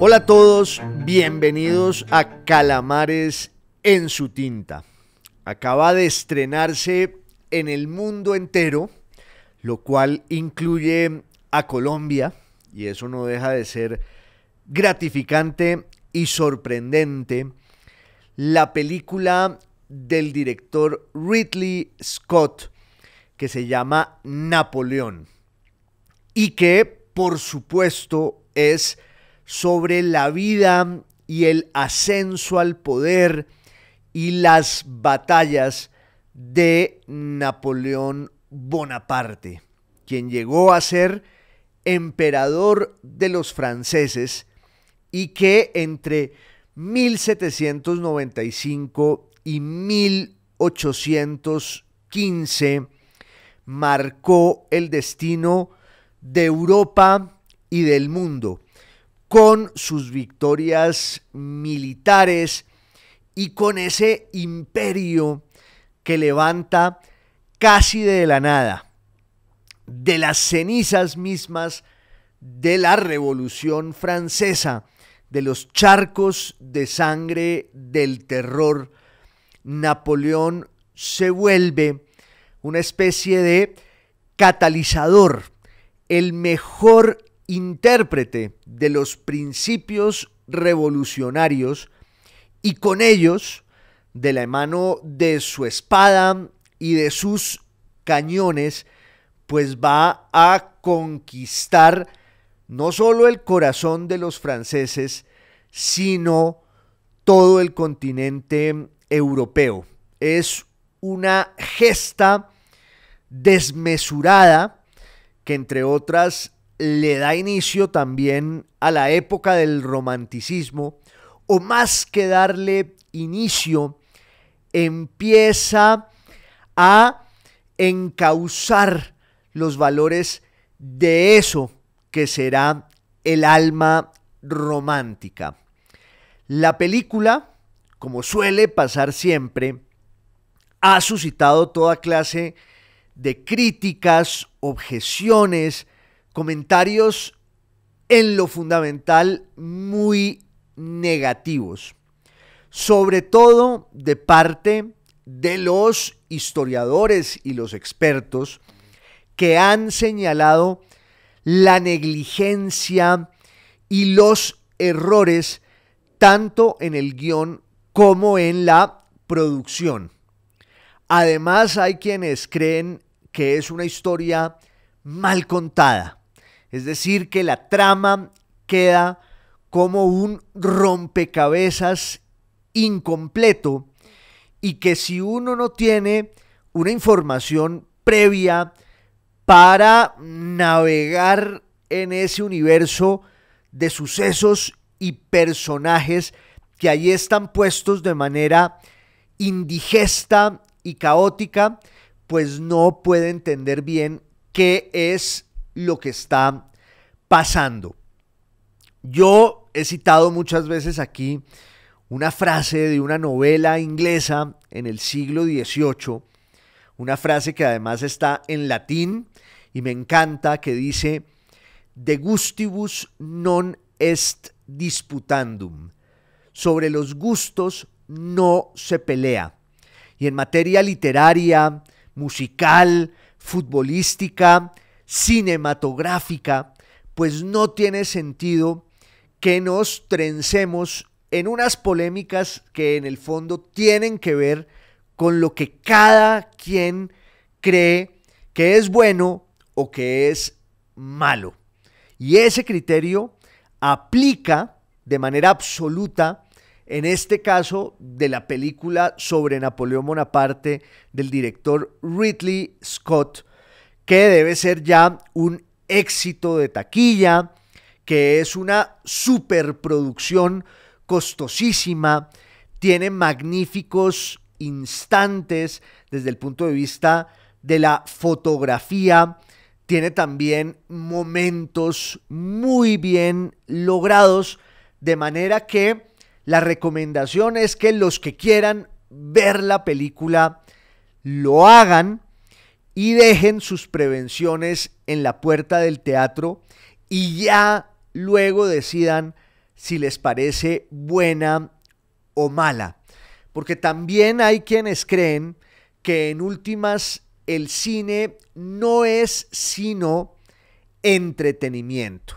Hola a todos, bienvenidos a Calamares en su tinta. Acaba de estrenarse en el mundo entero, lo cual incluye a Colombia, y eso no deja de ser gratificante y sorprendente, la película del director Ridley Scott, que se llama Napoleón, y que por supuesto es sobre la vida y el ascenso al poder y las batallas de Napoleón Bonaparte, quien llegó a ser emperador de los franceses y que entre 1795 y 1815 marcó el destino de Europa y del mundo con sus victorias militares y con ese imperio que levanta casi de la nada, de las cenizas mismas de la Revolución Francesa, de los charcos de sangre del terror, Napoleón se vuelve una especie de catalizador, el mejor intérprete de los principios revolucionarios y con ellos, de la mano de su espada y de sus cañones, pues va a conquistar no solo el corazón de los franceses, sino todo el continente europeo. Es una gesta desmesurada que entre otras le da inicio también a la época del romanticismo, o más que darle inicio, empieza a encauzar los valores de eso que será el alma romántica. La película, como suele pasar siempre, ha suscitado toda clase de críticas, objeciones, comentarios en lo fundamental muy negativos, sobre todo de parte de los historiadores y los expertos que han señalado la negligencia y los errores tanto en el guión como en la producción. Además hay quienes creen que es una historia mal contada es decir, que la trama queda como un rompecabezas incompleto y que si uno no tiene una información previa para navegar en ese universo de sucesos y personajes que allí están puestos de manera indigesta y caótica, pues no puede entender bien qué es lo que está pasando. Yo he citado muchas veces aquí una frase de una novela inglesa en el siglo XVIII, una frase que además está en latín y me encanta, que dice, de gustibus non est disputandum, sobre los gustos no se pelea. Y en materia literaria, musical, futbolística, cinematográfica, pues no tiene sentido que nos trencemos en unas polémicas que en el fondo tienen que ver con lo que cada quien cree que es bueno o que es malo. Y ese criterio aplica de manera absoluta en este caso de la película sobre Napoleón Bonaparte del director Ridley Scott que debe ser ya un éxito de taquilla, que es una superproducción costosísima, tiene magníficos instantes desde el punto de vista de la fotografía, tiene también momentos muy bien logrados, de manera que la recomendación es que los que quieran ver la película lo hagan y dejen sus prevenciones en la puerta del teatro y ya luego decidan si les parece buena o mala. Porque también hay quienes creen que en últimas el cine no es sino entretenimiento.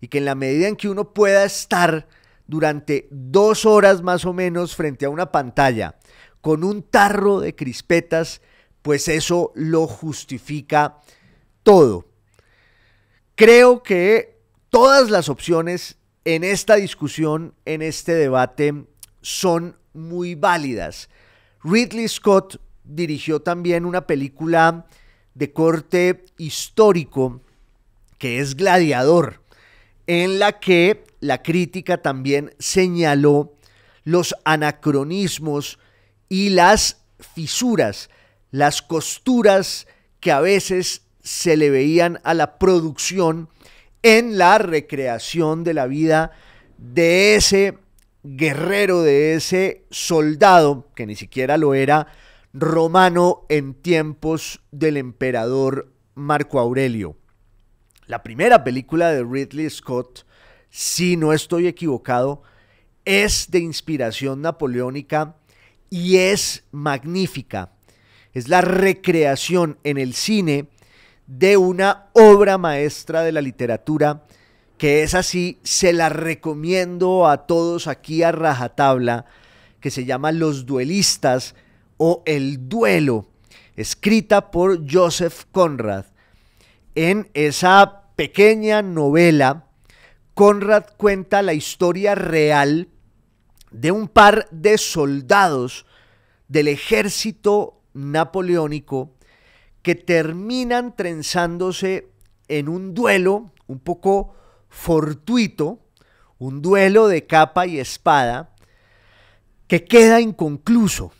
Y que en la medida en que uno pueda estar durante dos horas más o menos frente a una pantalla con un tarro de crispetas, pues eso lo justifica todo. Creo que todas las opciones en esta discusión, en este debate, son muy válidas. Ridley Scott dirigió también una película de corte histórico que es Gladiador, en la que la crítica también señaló los anacronismos y las fisuras las costuras que a veces se le veían a la producción en la recreación de la vida de ese guerrero, de ese soldado, que ni siquiera lo era, romano en tiempos del emperador Marco Aurelio. La primera película de Ridley Scott, si no estoy equivocado, es de inspiración napoleónica y es magnífica es la recreación en el cine de una obra maestra de la literatura que es así, se la recomiendo a todos aquí a rajatabla, que se llama Los Duelistas o El Duelo, escrita por Joseph Conrad. En esa pequeña novela, Conrad cuenta la historia real de un par de soldados del ejército napoleónico que terminan trenzándose en un duelo un poco fortuito, un duelo de capa y espada que queda inconcluso.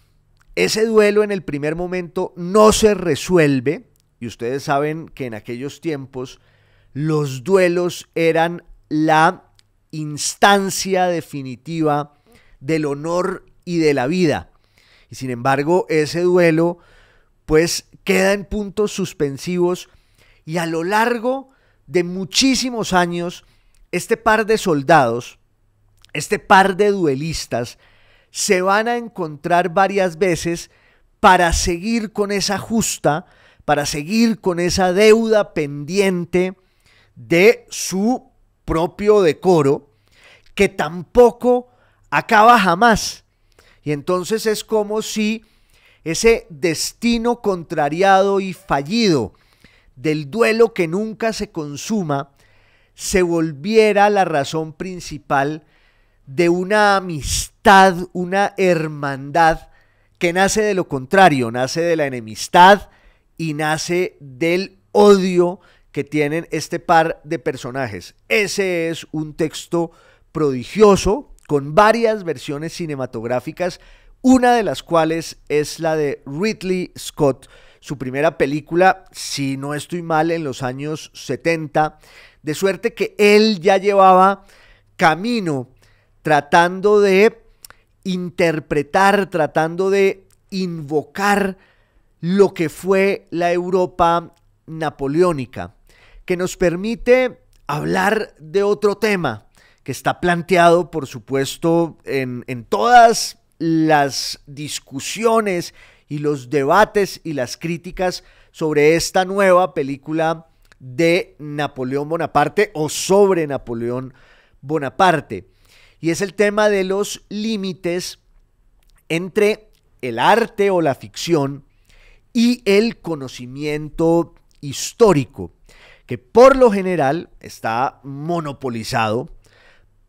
Ese duelo en el primer momento no se resuelve, y ustedes saben que en aquellos tiempos los duelos eran la instancia definitiva del honor y de la vida. Y sin embargo, ese duelo pues queda en puntos suspensivos y a lo largo de muchísimos años, este par de soldados, este par de duelistas, se van a encontrar varias veces para seguir con esa justa, para seguir con esa deuda pendiente de su propio decoro, que tampoco acaba jamás, y entonces es como si ese destino contrariado y fallido del duelo que nunca se consuma se volviera la razón principal de una amistad, una hermandad que nace de lo contrario, nace de la enemistad y nace del odio que tienen este par de personajes. Ese es un texto prodigioso con varias versiones cinematográficas, una de las cuales es la de Ridley Scott, su primera película, si no estoy mal, en los años 70, de suerte que él ya llevaba camino tratando de interpretar, tratando de invocar lo que fue la Europa napoleónica, que nos permite hablar de otro tema, que está planteado, por supuesto, en, todas las discusiones y los debates y las críticas sobre esta nueva película de Napoleón Bonaparte o sobre Napoleón Bonaparte. Y es el tema de los límites entre el arte o la ficción y el conocimiento histórico, que por lo general está monopolizado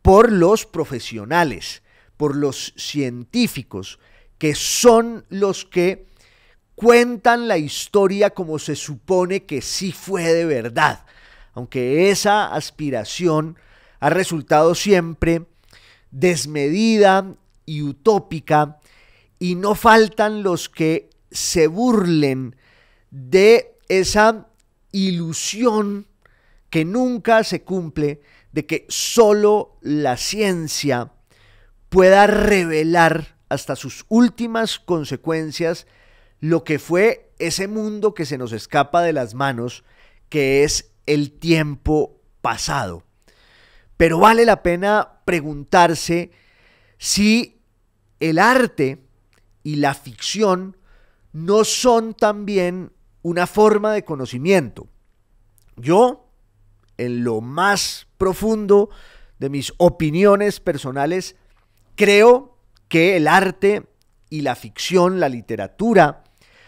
por los profesionales, por los científicos, que son los que cuentan la historia como se supone que sí fue de verdad, aunque esa aspiración ha resultado siempre desmedida y utópica, y no faltan los que se burlen de esa ilusión que nunca se cumple de que solo la ciencia pueda revelar hasta sus últimas consecuencias lo que fue ese mundo que se nos escapa de las manos, que es el tiempo pasado. Pero vale la pena preguntarse si el arte y la ficción no son también una forma de conocimiento. Yo en lo más profundo de mis opiniones personales, creo que el arte y la ficción, la literatura,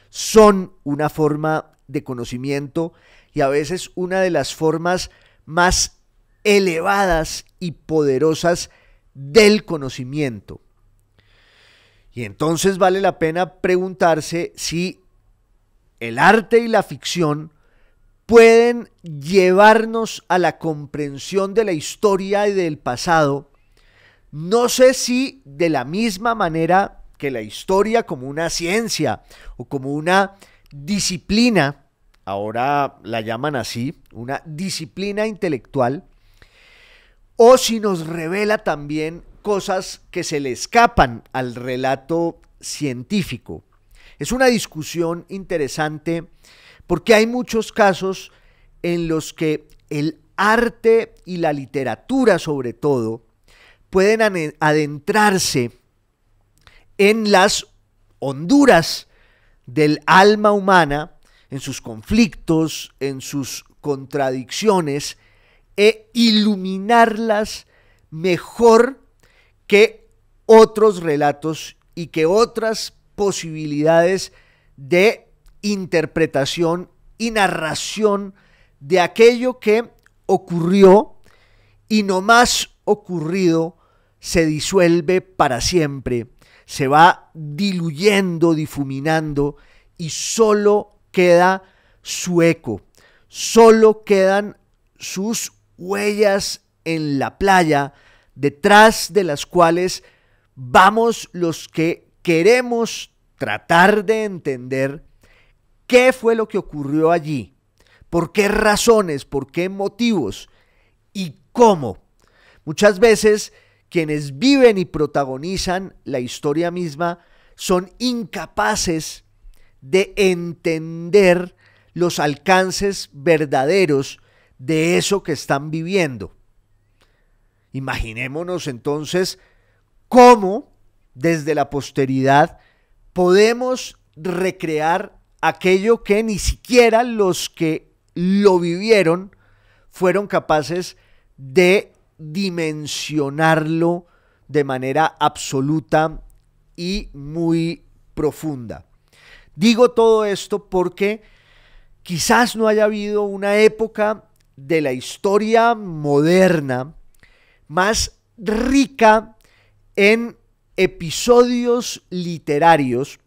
son una forma de conocimiento y a veces una de las formas más elevadas y poderosas del conocimiento. Y entonces vale la pena preguntarse si el arte y la ficción pueden llevarnos a la comprensión de la historia y del pasado, no sé si de la misma manera que la historia como una ciencia o como una disciplina, ahora la llaman así, una disciplina intelectual, o si nos revela también cosas que se le escapan al relato científico. Es una discusión interesante porque hay muchos casos en los que el arte y la literatura sobre todo pueden adentrarse en las honduras del alma humana, en sus conflictos, en sus contradicciones, e iluminarlas mejor que otros relatos y que otras posibilidades de interpretación y narración de aquello que ocurrió y no más ocurrido se disuelve para siempre, se va diluyendo, difuminando y solo queda su eco, solo quedan sus huellas en la playa, detrás de las cuales vamos los que queremos tratar de entender ¿Qué fue lo que ocurrió allí? ¿Por qué razones? ¿Por qué motivos? ¿Y cómo? Muchas veces quienes viven y protagonizan la historia misma son incapaces de entender los alcances verdaderos de eso que están viviendo. Imaginémonos entonces cómo desde la posteridad podemos recrear aquello que ni siquiera los que lo vivieron fueron capaces de dimensionarlo de manera absoluta y muy profunda. Digo todo esto porque quizás no haya habido una época de la historia moderna más rica en episodios literarios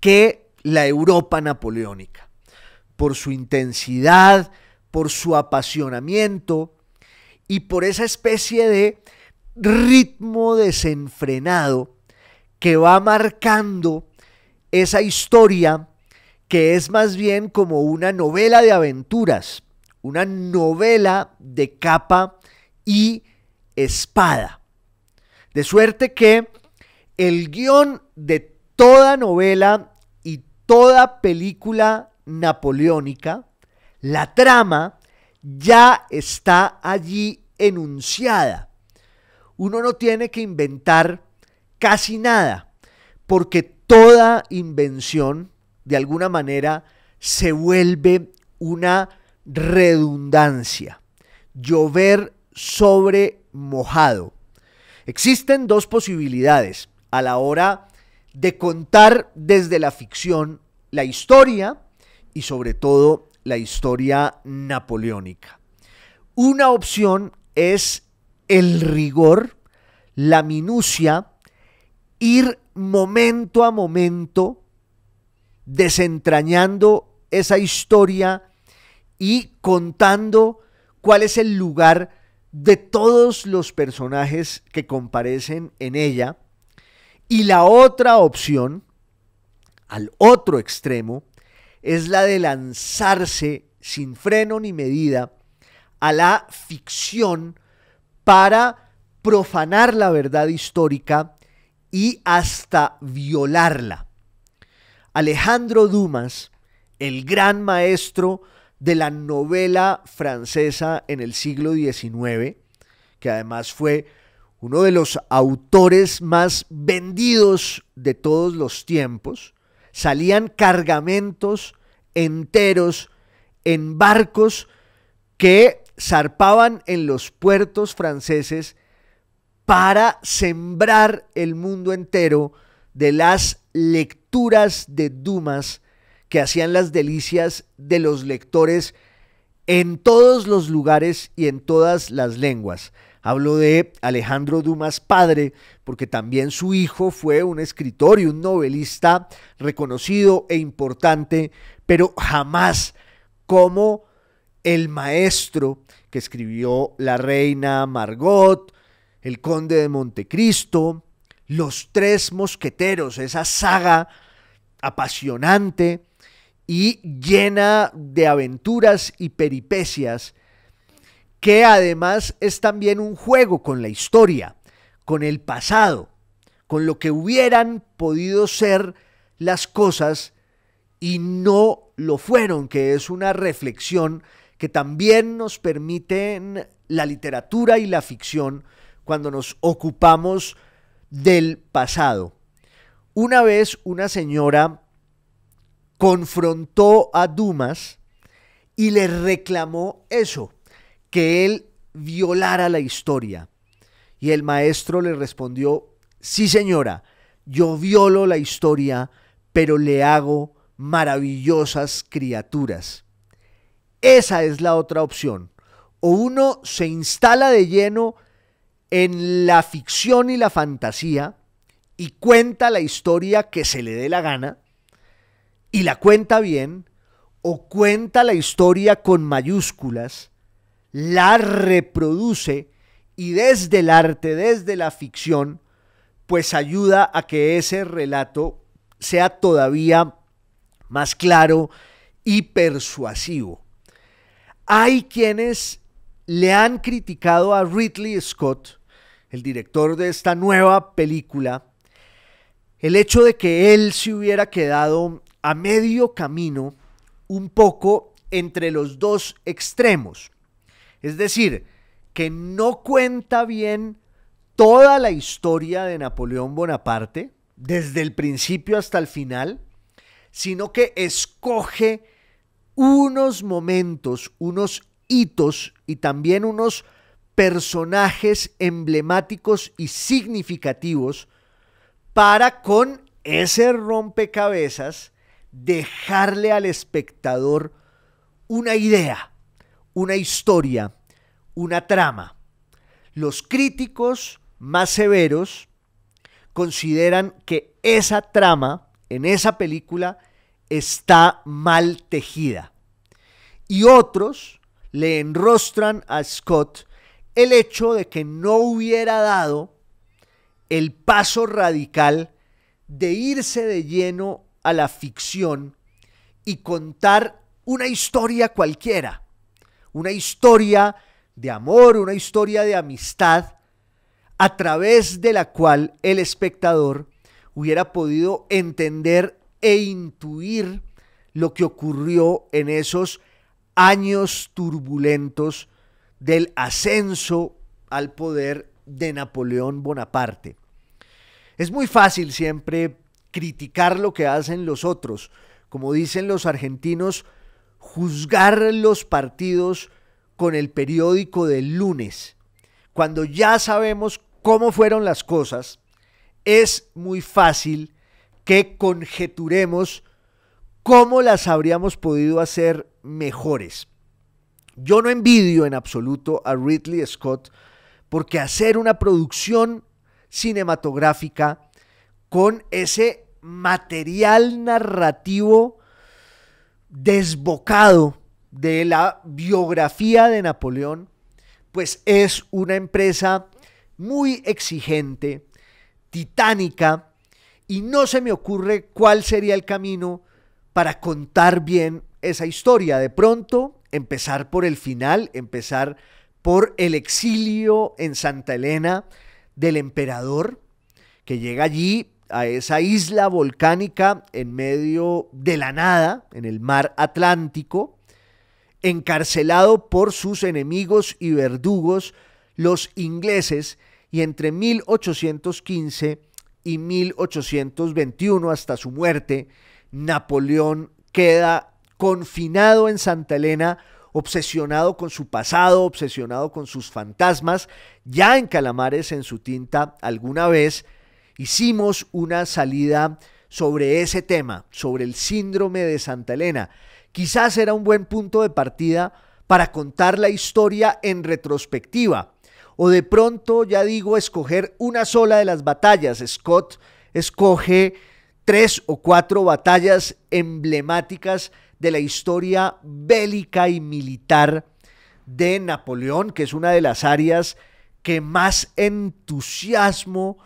que la Europa napoleónica, por su intensidad, por su apasionamiento y por esa especie de ritmo desenfrenado que va marcando esa historia que es más bien como una novela de aventuras, una novela de capa y espada. De suerte que el guión de toda novela toda película napoleónica, la trama ya está allí enunciada. Uno no tiene que inventar casi nada, porque toda invención, de alguna manera, se vuelve una redundancia. Llover sobre mojado. Existen dos posibilidades a la hora de contar desde la ficción la historia y sobre todo la historia napoleónica. Una opción es el rigor, la minucia, ir momento a momento desentrañando esa historia y contando cuál es el lugar de todos los personajes que comparecen en ella y la otra opción, al otro extremo, es la de lanzarse sin freno ni medida a la ficción para profanar la verdad histórica y hasta violarla. Alejandro Dumas, el gran maestro de la novela francesa en el siglo XIX, que además fue uno de los autores más vendidos de todos los tiempos, salían cargamentos enteros en barcos que zarpaban en los puertos franceses para sembrar el mundo entero de las lecturas de Dumas que hacían las delicias de los lectores en todos los lugares y en todas las lenguas. Hablo de Alejandro Dumas padre, porque también su hijo fue un escritor y un novelista reconocido e importante, pero jamás como el maestro que escribió La Reina Margot, El Conde de Montecristo, Los Tres Mosqueteros, esa saga apasionante y llena de aventuras y peripecias que además es también un juego con la historia, con el pasado, con lo que hubieran podido ser las cosas y no lo fueron, que es una reflexión que también nos permiten la literatura y la ficción cuando nos ocupamos del pasado. Una vez una señora confrontó a Dumas y le reclamó eso que él violara la historia. Y el maestro le respondió, sí señora, yo violo la historia, pero le hago maravillosas criaturas. Esa es la otra opción. O uno se instala de lleno en la ficción y la fantasía y cuenta la historia que se le dé la gana y la cuenta bien, o cuenta la historia con mayúsculas la reproduce y desde el arte, desde la ficción, pues ayuda a que ese relato sea todavía más claro y persuasivo. Hay quienes le han criticado a Ridley Scott, el director de esta nueva película, el hecho de que él se hubiera quedado a medio camino, un poco entre los dos extremos. Es decir, que no cuenta bien toda la historia de Napoleón Bonaparte, desde el principio hasta el final, sino que escoge unos momentos, unos hitos y también unos personajes emblemáticos y significativos para con ese rompecabezas dejarle al espectador una idea, una historia, una trama. Los críticos más severos consideran que esa trama en esa película está mal tejida. Y otros le enrostran a Scott el hecho de que no hubiera dado el paso radical de irse de lleno a la ficción y contar una historia cualquiera una historia de amor, una historia de amistad, a través de la cual el espectador hubiera podido entender e intuir lo que ocurrió en esos años turbulentos del ascenso al poder de Napoleón Bonaparte. Es muy fácil siempre criticar lo que hacen los otros. Como dicen los argentinos, juzgar los partidos con el periódico del lunes, cuando ya sabemos cómo fueron las cosas, es muy fácil que conjeturemos cómo las habríamos podido hacer mejores. Yo no envidio en absoluto a Ridley Scott porque hacer una producción cinematográfica con ese material narrativo desbocado de la biografía de Napoleón, pues es una empresa muy exigente, titánica, y no se me ocurre cuál sería el camino para contar bien esa historia. De pronto, empezar por el final, empezar por el exilio en Santa Elena del emperador, que llega allí a esa isla volcánica en medio de la nada, en el mar Atlántico, encarcelado por sus enemigos y verdugos, los ingleses, y entre 1815 y 1821, hasta su muerte, Napoleón queda confinado en Santa Elena, obsesionado con su pasado, obsesionado con sus fantasmas, ya en Calamares en su tinta alguna vez, hicimos una salida sobre ese tema, sobre el síndrome de Santa Elena. Quizás era un buen punto de partida para contar la historia en retrospectiva. O de pronto, ya digo, escoger una sola de las batallas. Scott escoge tres o cuatro batallas emblemáticas de la historia bélica y militar de Napoleón, que es una de las áreas que más entusiasmo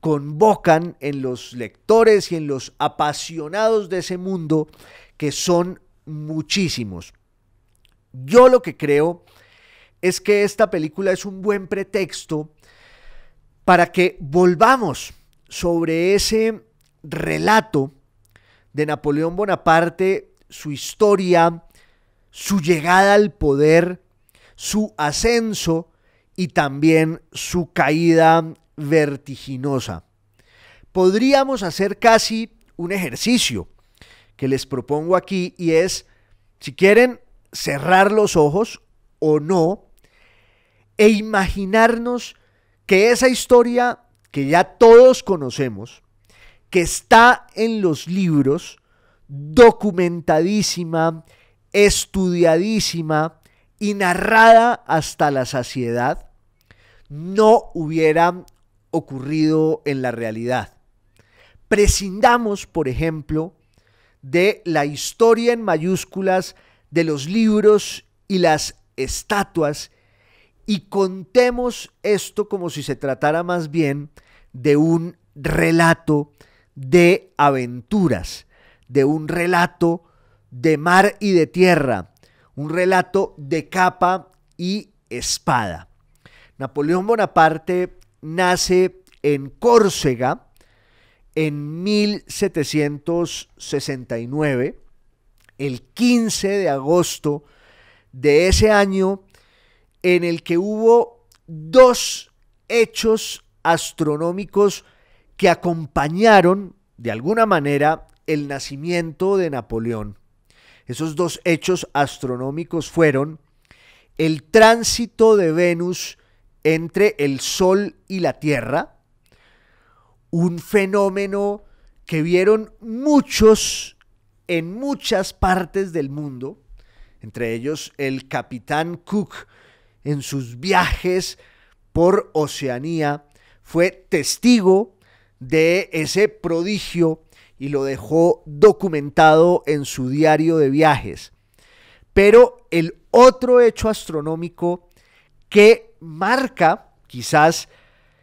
convocan en los lectores y en los apasionados de ese mundo, que son muchísimos. Yo lo que creo es que esta película es un buen pretexto para que volvamos sobre ese relato de Napoleón Bonaparte, su historia, su llegada al poder, su ascenso y también su caída vertiginosa. Podríamos hacer casi un ejercicio que les propongo aquí y es, si quieren, cerrar los ojos o no e imaginarnos que esa historia que ya todos conocemos, que está en los libros, documentadísima, estudiadísima y narrada hasta la saciedad, no hubiera ocurrido en la realidad. Prescindamos, por ejemplo, de la historia en mayúsculas de los libros y las estatuas y contemos esto como si se tratara más bien de un relato de aventuras, de un relato de mar y de tierra, un relato de capa y espada. Napoleón Bonaparte nace en Córcega en 1769. El 15 de agosto de ese año en el que hubo dos hechos astronómicos que acompañaron de alguna manera el nacimiento de Napoleón. Esos dos hechos astronómicos fueron el tránsito de Venus entre el Sol y la Tierra, un fenómeno que vieron muchos en muchas partes del mundo, entre ellos el capitán Cook en sus viajes por Oceanía, fue testigo de ese prodigio y lo dejó documentado en su diario de viajes. Pero el otro hecho astronómico que marca quizás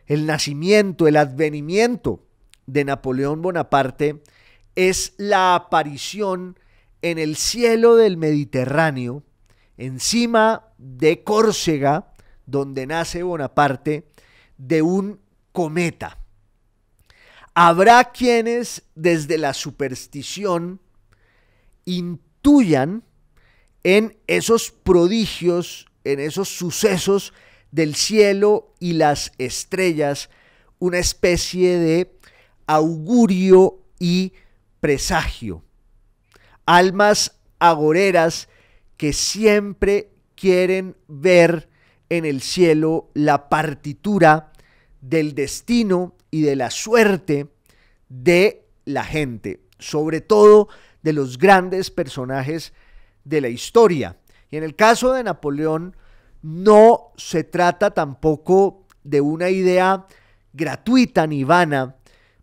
el nacimiento, el advenimiento de Napoleón Bonaparte es la aparición en el cielo del Mediterráneo, encima de Córcega, donde nace Bonaparte, de un cometa. Habrá quienes desde la superstición intuyan en esos prodigios, en esos sucesos del cielo y las estrellas, una especie de augurio y presagio. Almas agoreras que siempre quieren ver en el cielo la partitura del destino y de la suerte de la gente, sobre todo de los grandes personajes de la historia. Y en el caso de Napoleón, no se trata tampoco de una idea gratuita ni vana,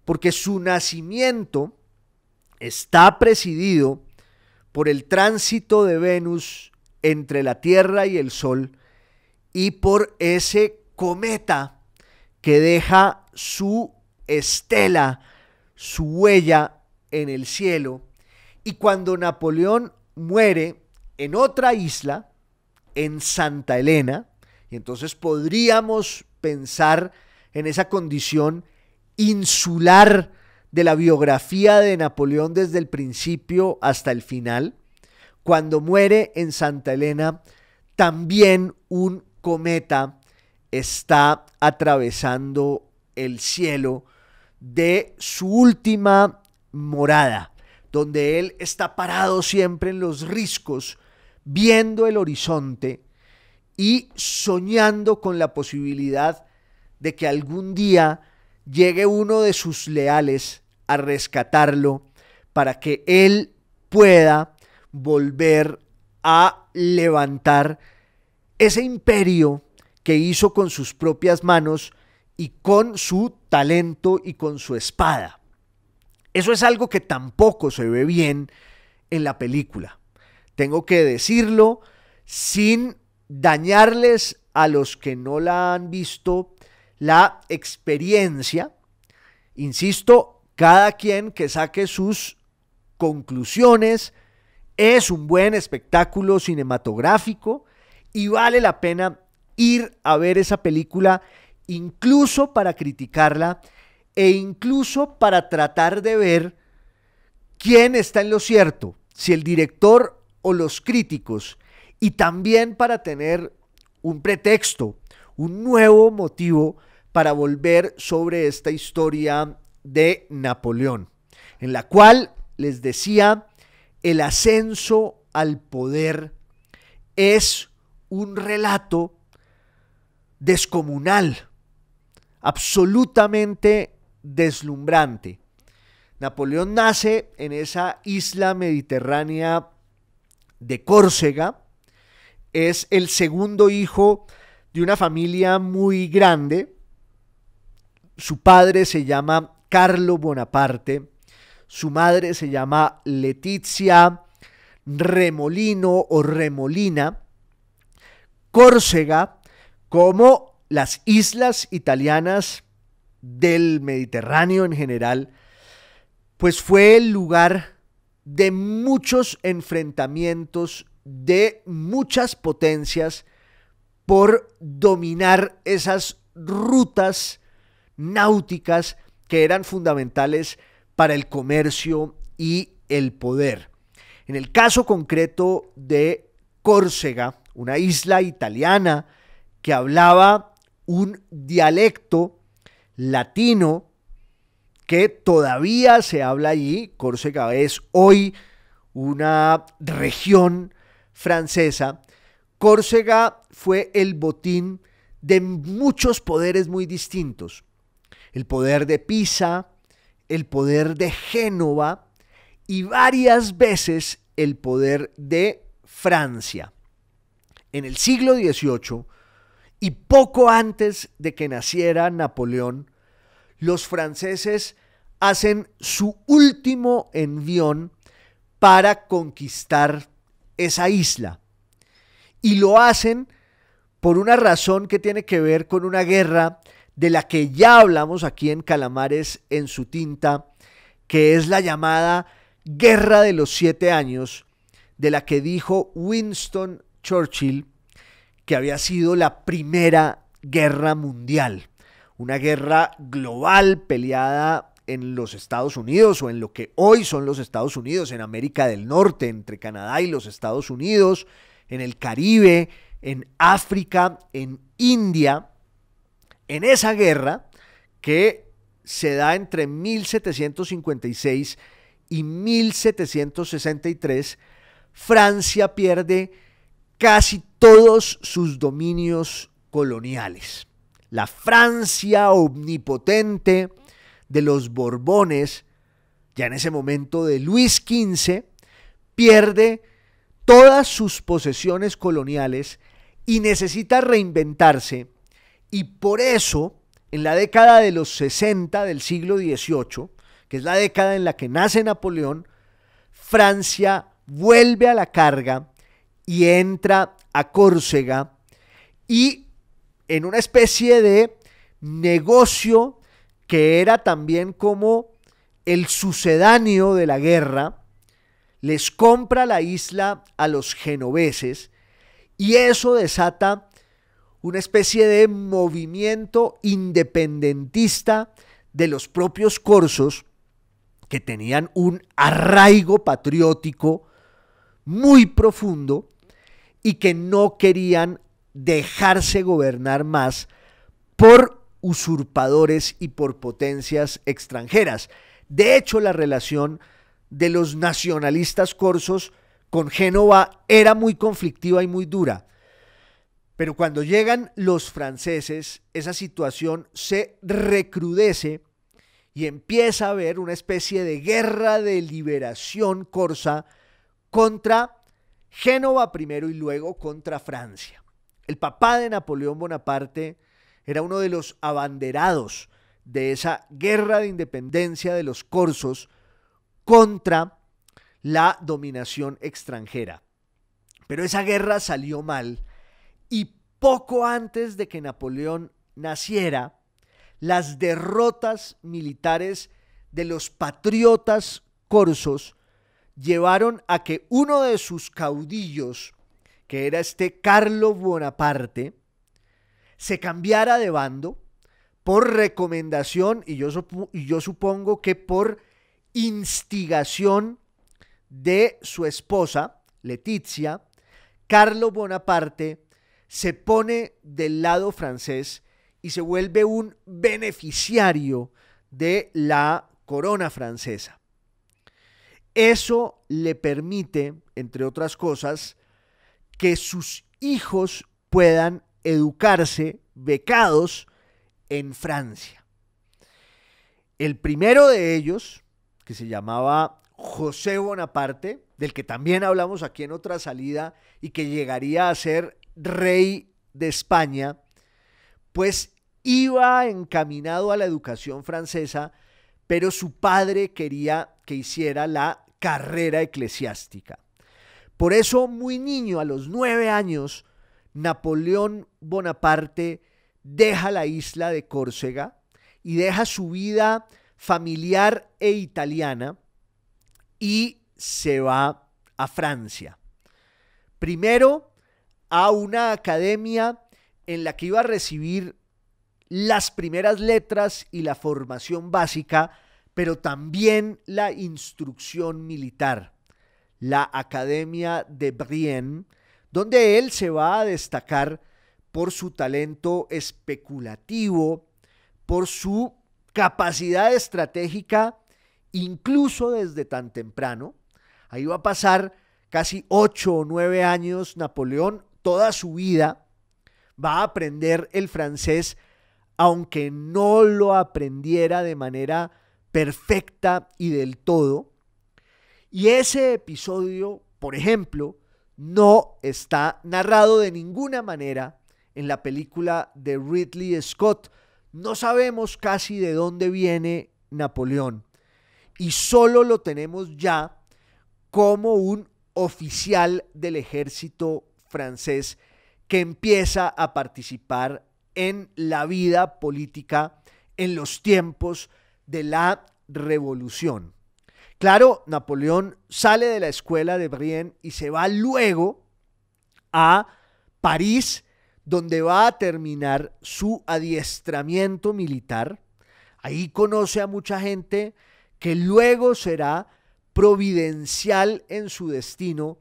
porque su nacimiento está presidido por el tránsito de Venus entre la Tierra y el Sol y por ese cometa que deja su estela, su huella en el cielo. Y cuando Napoleón muere en otra isla, en Santa Elena. Y entonces podríamos pensar en esa condición insular de la biografía de Napoleón desde el principio hasta el final. Cuando muere en Santa Elena, también un cometa está atravesando el cielo de su última morada, donde él está parado siempre en los riscos viendo el horizonte y soñando con la posibilidad de que algún día llegue uno de sus leales a rescatarlo para que él pueda volver a levantar ese imperio que hizo con sus propias manos y con su talento y con su espada. Eso es algo que tampoco se ve bien en la película. Tengo que decirlo sin dañarles a los que no la han visto la experiencia. Insisto, cada quien que saque sus conclusiones es un buen espectáculo cinematográfico y vale la pena ir a ver esa película incluso para criticarla e incluso para tratar de ver quién está en lo cierto, si el director o los críticos y también para tener un pretexto, un nuevo motivo para volver sobre esta historia de Napoleón, en la cual les decía, el ascenso al poder es un relato descomunal, absolutamente deslumbrante. Napoleón nace en esa isla mediterránea de Córcega, es el segundo hijo de una familia muy grande. Su padre se llama Carlo Bonaparte, su madre se llama Letizia Remolino o Remolina. Córcega, como las islas italianas del Mediterráneo en general, pues fue el lugar de muchos enfrentamientos de muchas potencias por dominar esas rutas náuticas que eran fundamentales para el comercio y el poder. En el caso concreto de Córcega, una isla italiana que hablaba un dialecto latino que todavía se habla allí. Córcega es hoy una región francesa. Córcega fue el botín de muchos poderes muy distintos. El poder de Pisa, el poder de Génova y varias veces el poder de Francia. En el siglo XVIII y poco antes de que naciera Napoleón, los franceses hacen su último envión para conquistar esa isla. Y lo hacen por una razón que tiene que ver con una guerra de la que ya hablamos aquí en Calamares en su tinta, que es la llamada Guerra de los Siete Años, de la que dijo Winston Churchill que había sido la primera guerra mundial una guerra global peleada en los Estados Unidos o en lo que hoy son los Estados Unidos, en América del Norte, entre Canadá y los Estados Unidos, en el Caribe, en África, en India, en esa guerra que se da entre 1756 y 1763, Francia pierde casi todos sus dominios coloniales la Francia omnipotente de los Borbones, ya en ese momento de Luis XV, pierde todas sus posesiones coloniales y necesita reinventarse. Y por eso, en la década de los 60 del siglo XVIII, que es la década en la que nace Napoleón, Francia vuelve a la carga y entra a Córcega y en una especie de negocio que era también como el sucedáneo de la guerra, les compra la isla a los genoveses y eso desata una especie de movimiento independentista de los propios corsos que tenían un arraigo patriótico muy profundo y que no querían dejarse gobernar más por usurpadores y por potencias extranjeras. De hecho, la relación de los nacionalistas corsos con Génova era muy conflictiva y muy dura. Pero cuando llegan los franceses, esa situación se recrudece y empieza a haber una especie de guerra de liberación corsa contra Génova primero y luego contra Francia. El papá de Napoleón Bonaparte era uno de los abanderados de esa guerra de independencia de los corsos contra la dominación extranjera. Pero esa guerra salió mal y poco antes de que Napoleón naciera, las derrotas militares de los patriotas corsos llevaron a que uno de sus caudillos que era este Carlos Bonaparte, se cambiara de bando por recomendación y yo, yo supongo que por instigación de su esposa, Letizia, Carlos Bonaparte se pone del lado francés y se vuelve un beneficiario de la corona francesa. Eso le permite, entre otras cosas, que sus hijos puedan educarse becados en Francia. El primero de ellos, que se llamaba José Bonaparte, del que también hablamos aquí en otra salida y que llegaría a ser rey de España, pues iba encaminado a la educación francesa, pero su padre quería que hiciera la carrera eclesiástica. Por eso, muy niño, a los nueve años, Napoleón Bonaparte deja la isla de Córcega y deja su vida familiar e italiana y se va a Francia. Primero, a una academia en la que iba a recibir las primeras letras y la formación básica, pero también la instrucción militar la Academia de Brienne, donde él se va a destacar por su talento especulativo, por su capacidad estratégica, incluso desde tan temprano. Ahí va a pasar casi ocho o nueve años Napoleón, toda su vida, va a aprender el francés, aunque no lo aprendiera de manera perfecta y del todo. Y ese episodio, por ejemplo, no está narrado de ninguna manera en la película de Ridley Scott. No sabemos casi de dónde viene Napoleón. Y solo lo tenemos ya como un oficial del ejército francés que empieza a participar en la vida política en los tiempos de la revolución. Claro, Napoleón sale de la escuela de Brienne y se va luego a París, donde va a terminar su adiestramiento militar. Ahí conoce a mucha gente que luego será providencial en su destino,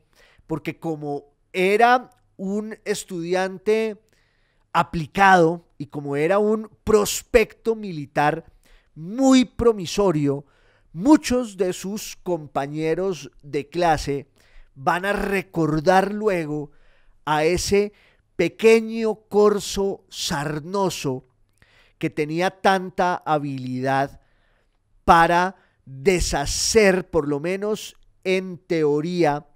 porque como era un estudiante aplicado y como era un prospecto militar muy promisorio, muchos de sus compañeros de clase van a recordar luego a ese pequeño corso sarnoso que tenía tanta habilidad para deshacer, por lo menos en teoría,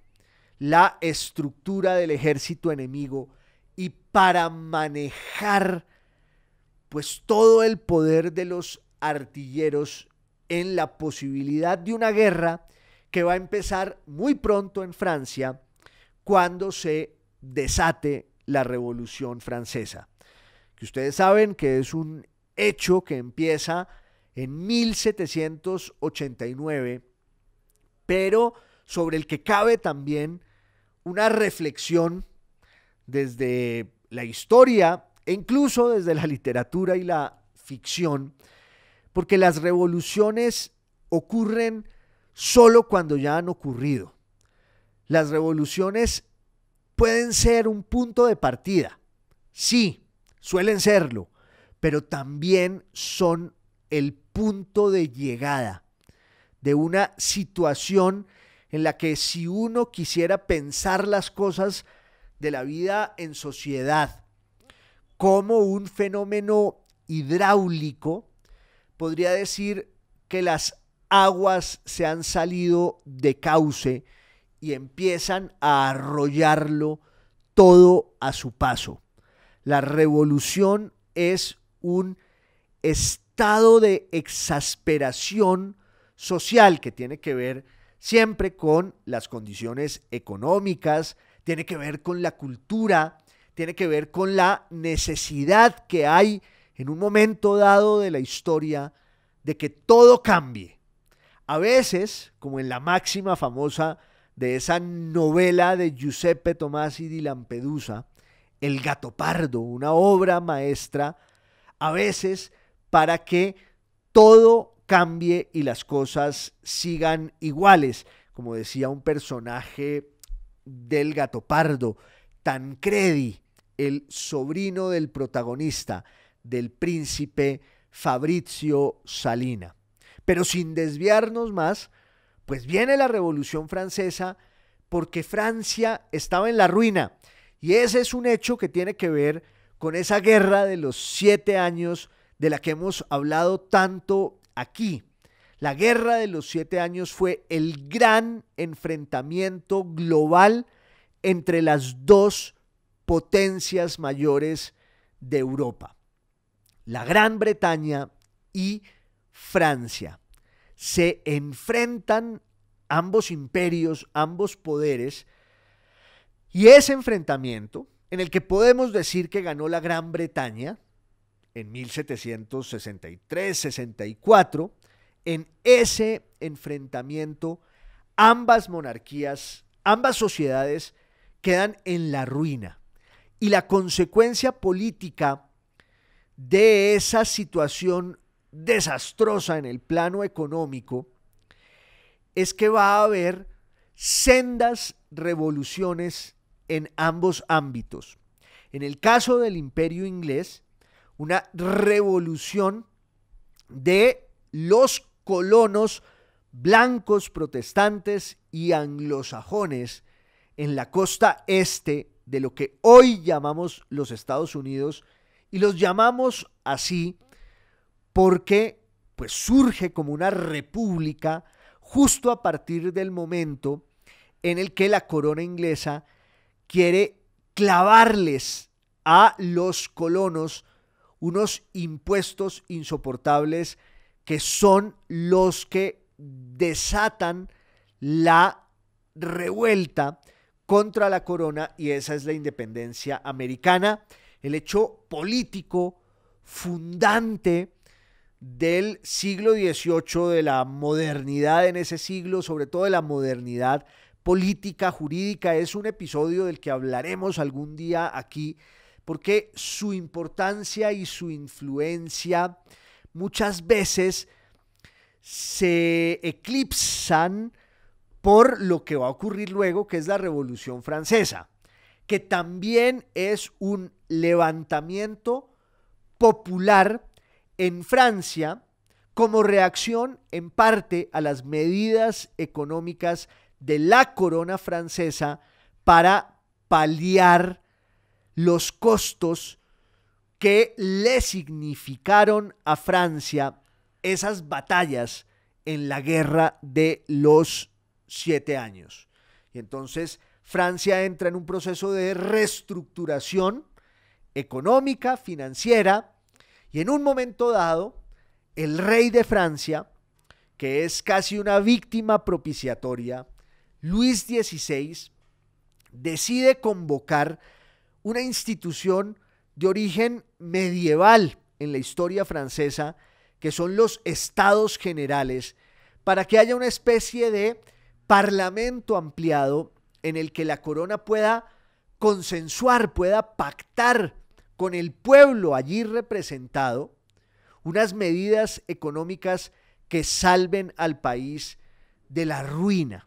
la estructura del ejército enemigo y para manejar pues todo el poder de los artilleros en la posibilidad de una guerra que va a empezar muy pronto en Francia cuando se desate la Revolución Francesa, que ustedes saben que es un hecho que empieza en 1789, pero sobre el que cabe también una reflexión desde la historia e incluso desde la literatura y la ficción porque las revoluciones ocurren solo cuando ya han ocurrido. Las revoluciones pueden ser un punto de partida, sí, suelen serlo, pero también son el punto de llegada de una situación en la que si uno quisiera pensar las cosas de la vida en sociedad como un fenómeno hidráulico, podría decir que las aguas se han salido de cauce y empiezan a arrollarlo todo a su paso. La revolución es un estado de exasperación social que tiene que ver siempre con las condiciones económicas, tiene que ver con la cultura, tiene que ver con la necesidad que hay en un momento dado de la historia de que todo cambie. A veces, como en la máxima famosa de esa novela de Giuseppe Tomasi di Lampedusa, El gato pardo, una obra maestra, a veces para que todo cambie y las cosas sigan iguales, como decía un personaje del gato pardo, Tancredi, el sobrino del protagonista, del príncipe Fabrizio Salina. Pero sin desviarnos más, pues viene la Revolución Francesa porque Francia estaba en la ruina. Y ese es un hecho que tiene que ver con esa guerra de los siete años de la que hemos hablado tanto aquí. La guerra de los siete años fue el gran enfrentamiento global entre las dos potencias mayores de Europa la Gran Bretaña y Francia. Se enfrentan ambos imperios, ambos poderes, y ese enfrentamiento, en el que podemos decir que ganó la Gran Bretaña en 1763-64, en ese enfrentamiento ambas monarquías, ambas sociedades quedan en la ruina. Y la consecuencia política de esa situación desastrosa en el plano económico es que va a haber sendas revoluciones en ambos ámbitos. En el caso del imperio inglés, una revolución de los colonos blancos, protestantes y anglosajones en la costa este de lo que hoy llamamos los Estados Unidos y los llamamos así porque pues surge como una república justo a partir del momento en el que la corona inglesa quiere clavarles a los colonos unos impuestos insoportables que son los que desatan la revuelta contra la corona y esa es la independencia americana el hecho político fundante del siglo XVIII, de la modernidad en ese siglo, sobre todo de la modernidad política, jurídica, es un episodio del que hablaremos algún día aquí, porque su importancia y su influencia muchas veces se eclipsan por lo que va a ocurrir luego, que es la Revolución Francesa, que también es un levantamiento popular en Francia como reacción en parte a las medidas económicas de la corona francesa para paliar los costos que le significaron a Francia esas batallas en la guerra de los siete años. Y entonces Francia entra en un proceso de reestructuración económica, financiera, y en un momento dado, el rey de Francia, que es casi una víctima propiciatoria, Luis XVI, decide convocar una institución de origen medieval en la historia francesa, que son los estados generales, para que haya una especie de parlamento ampliado en el que la corona pueda consensuar, pueda pactar con el pueblo allí representado unas medidas económicas que salven al país de la ruina.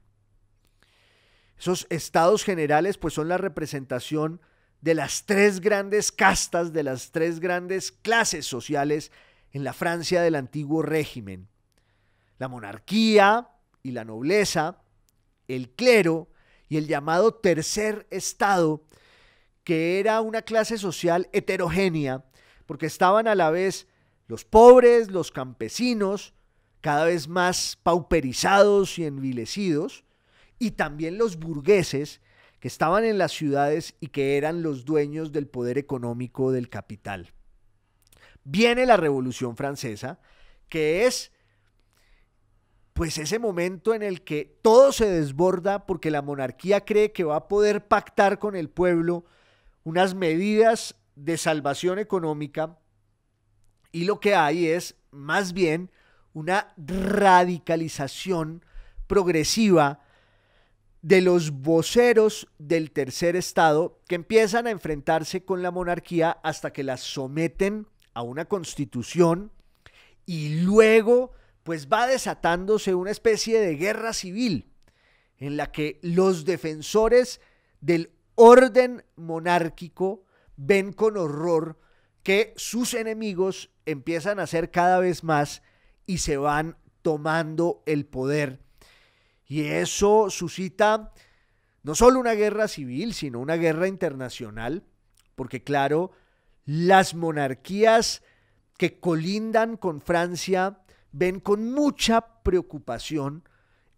Esos estados generales pues son la representación de las tres grandes castas, de las tres grandes clases sociales en la Francia del antiguo régimen. La monarquía y la nobleza, el clero y el llamado tercer estado, que era una clase social heterogénea, porque estaban a la vez los pobres, los campesinos, cada vez más pauperizados y envilecidos, y también los burgueses, que estaban en las ciudades y que eran los dueños del poder económico del capital. Viene la Revolución Francesa, que es pues ese momento en el que todo se desborda porque la monarquía cree que va a poder pactar con el pueblo unas medidas de salvación económica y lo que hay es más bien una radicalización progresiva de los voceros del tercer estado que empiezan a enfrentarse con la monarquía hasta que las someten a una constitución y luego pues va desatándose una especie de guerra civil en la que los defensores del orden monárquico ven con horror que sus enemigos empiezan a ser cada vez más y se van tomando el poder. Y eso suscita no solo una guerra civil, sino una guerra internacional, porque claro, las monarquías que colindan con Francia ven con mucha preocupación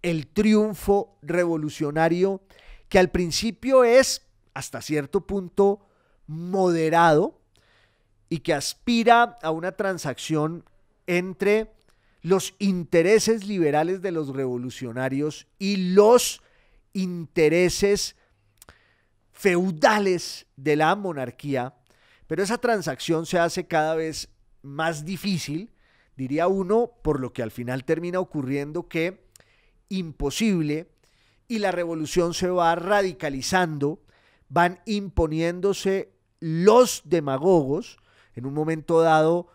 el triunfo revolucionario que al principio es hasta cierto punto moderado y que aspira a una transacción entre los intereses liberales de los revolucionarios y los intereses feudales de la monarquía, pero esa transacción se hace cada vez más difícil diría uno, por lo que al final termina ocurriendo que imposible y la revolución se va radicalizando, van imponiéndose los demagogos. En un momento dado,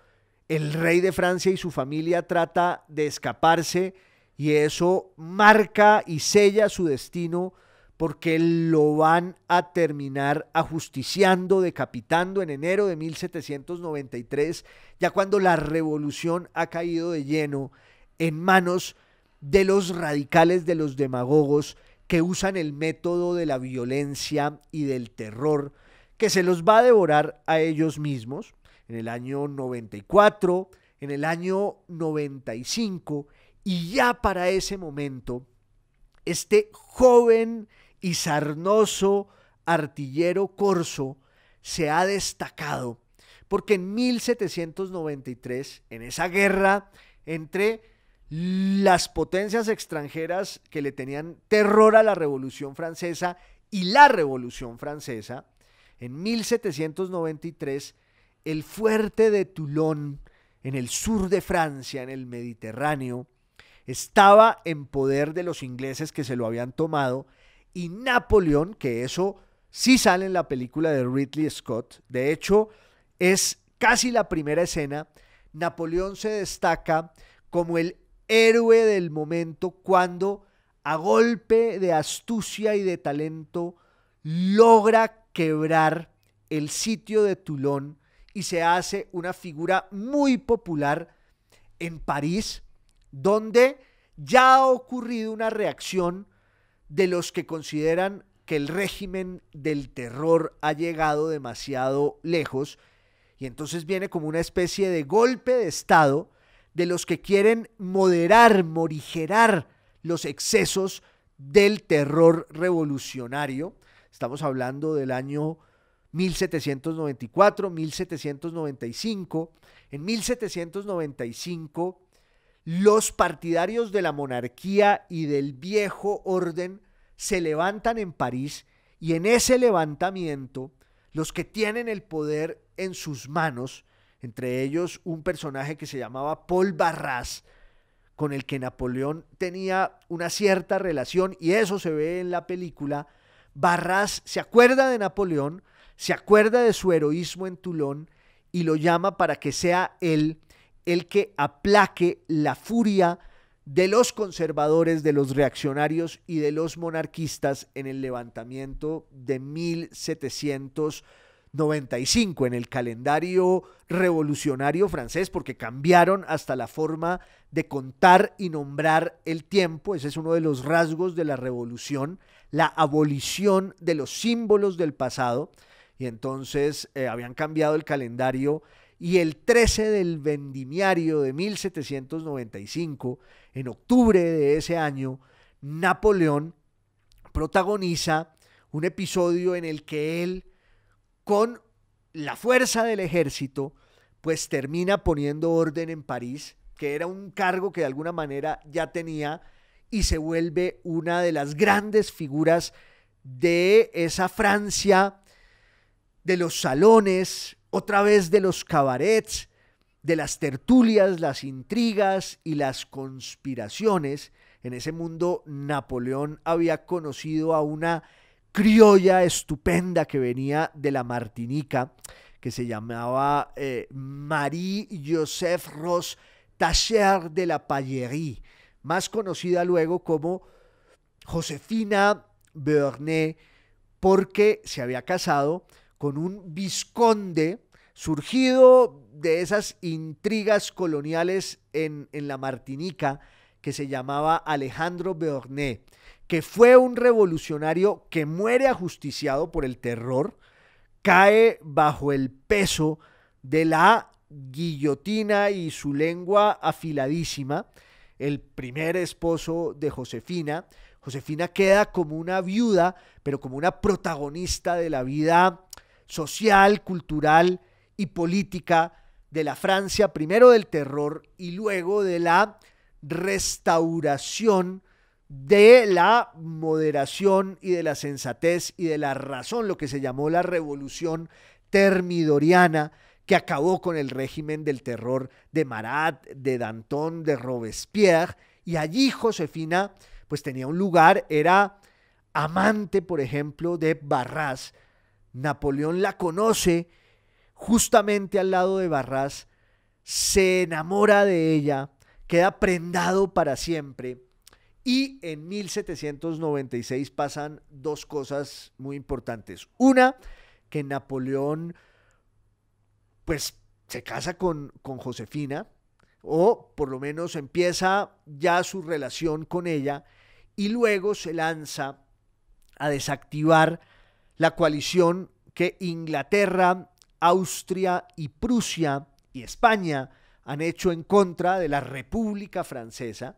el rey de Francia y su familia trata de escaparse y eso marca y sella su destino porque lo van a terminar ajusticiando, decapitando en enero de 1793, ya cuando la revolución ha caído de lleno en manos de los radicales, de los demagogos que usan el método de la violencia y del terror, que se los va a devorar a ellos mismos en el año 94, en el año 95, y ya para ese momento, este joven y sarnoso artillero corso, se ha destacado porque en 1793, en esa guerra entre las potencias extranjeras que le tenían terror a la Revolución Francesa y la Revolución Francesa, en 1793 el fuerte de Toulon, en el sur de Francia, en el Mediterráneo, estaba en poder de los ingleses que se lo habían tomado y Napoleón, que eso sí sale en la película de Ridley Scott. De hecho, es casi la primera escena. Napoleón se destaca como el héroe del momento cuando a golpe de astucia y de talento logra quebrar el sitio de Toulon y se hace una figura muy popular en París, donde ya ha ocurrido una reacción de los que consideran que el régimen del terror ha llegado demasiado lejos y entonces viene como una especie de golpe de Estado de los que quieren moderar, morigerar los excesos del terror revolucionario. Estamos hablando del año 1794, 1795. En 1795 los partidarios de la monarquía y del viejo orden se levantan en París y en ese levantamiento los que tienen el poder en sus manos, entre ellos un personaje que se llamaba Paul Barras, con el que Napoleón tenía una cierta relación y eso se ve en la película, Barras se acuerda de Napoleón, se acuerda de su heroísmo en Toulon y lo llama para que sea él el que aplaque la furia de los conservadores, de los reaccionarios y de los monarquistas en el levantamiento de 1795, en el calendario revolucionario francés, porque cambiaron hasta la forma de contar y nombrar el tiempo. Ese es uno de los rasgos de la revolución, la abolición de los símbolos del pasado. Y entonces eh, habían cambiado el calendario y el 13 del vendimiario de 1795, en octubre de ese año, Napoleón protagoniza un episodio en el que él, con la fuerza del ejército, pues termina poniendo orden en París, que era un cargo que de alguna manera ya tenía y se vuelve una de las grandes figuras de esa Francia, de los salones, otra vez de los cabarets, de las tertulias, las intrigas y las conspiraciones. En ese mundo Napoleón había conocido a una criolla estupenda que venía de la Martinica, que se llamaba eh, Marie-Joseph Ross Tacher de la Paillerie, más conocida luego como Josefina Bernet, porque se había casado con un visconde surgido de esas intrigas coloniales en, en la Martinica que se llamaba Alejandro Beorné, que fue un revolucionario que muere ajusticiado por el terror, cae bajo el peso de la guillotina y su lengua afiladísima, el primer esposo de Josefina. Josefina queda como una viuda, pero como una protagonista de la vida social, cultural y política de la Francia, primero del terror y luego de la restauración de la moderación y de la sensatez y de la razón, lo que se llamó la revolución termidoriana, que acabó con el régimen del terror de Marat, de Danton, de Robespierre, y allí Josefina pues tenía un lugar, era amante, por ejemplo, de Barras, Napoleón la conoce justamente al lado de Barras, se enamora de ella, queda prendado para siempre. Y en 1796 pasan dos cosas muy importantes. Una, que Napoleón pues se casa con, con Josefina, o por lo menos empieza ya su relación con ella, y luego se lanza a desactivar la coalición que Inglaterra, Austria y Prusia y España han hecho en contra de la República Francesa.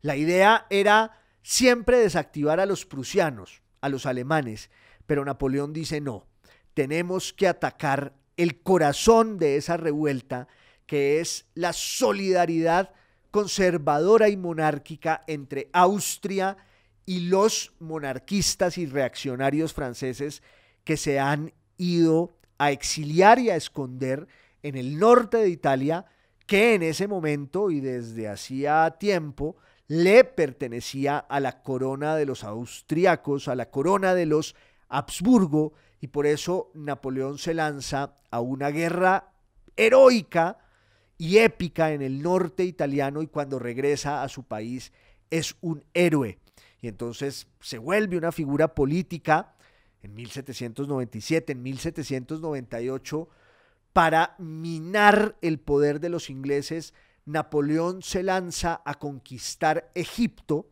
La idea era siempre desactivar a los prusianos, a los alemanes, pero Napoleón dice no, tenemos que atacar el corazón de esa revuelta, que es la solidaridad conservadora y monárquica entre Austria y y los monarquistas y reaccionarios franceses que se han ido a exiliar y a esconder en el norte de Italia, que en ese momento y desde hacía tiempo le pertenecía a la corona de los austriacos, a la corona de los Habsburgo, y por eso Napoleón se lanza a una guerra heroica y épica en el norte italiano y cuando regresa a su país es un héroe y entonces se vuelve una figura política en 1797, en 1798, para minar el poder de los ingleses. Napoleón se lanza a conquistar Egipto.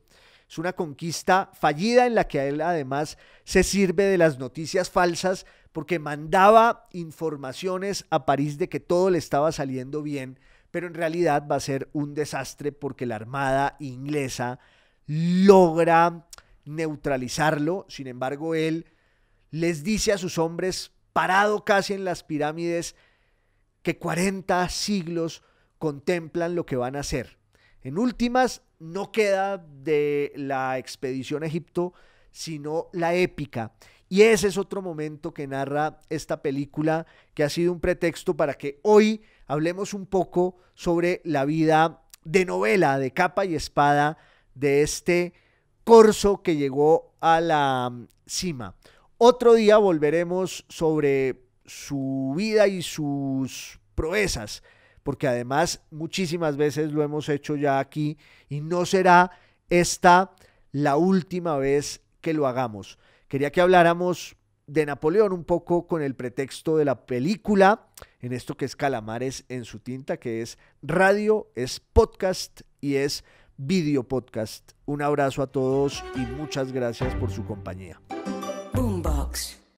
Es una conquista fallida en la que él además se sirve de las noticias falsas porque mandaba informaciones a París de que todo le estaba saliendo bien, pero en realidad va a ser un desastre porque la armada inglesa logra neutralizarlo. Sin embargo, él les dice a sus hombres, parado casi en las pirámides, que 40 siglos contemplan lo que van a hacer. En últimas, no queda de la expedición a Egipto, sino la épica. Y ese es otro momento que narra esta película, que ha sido un pretexto para que hoy hablemos un poco sobre la vida de novela, de capa y espada de este corso que llegó a la mm, cima. Otro día volveremos sobre su vida y sus proezas, porque además muchísimas veces lo hemos hecho ya aquí y no será esta la última vez que lo hagamos. Quería que habláramos de Napoleón un poco con el pretexto de la película, en esto que es Calamares en su tinta, que es radio, es podcast y es video podcast. Un abrazo a todos y muchas gracias por su compañía.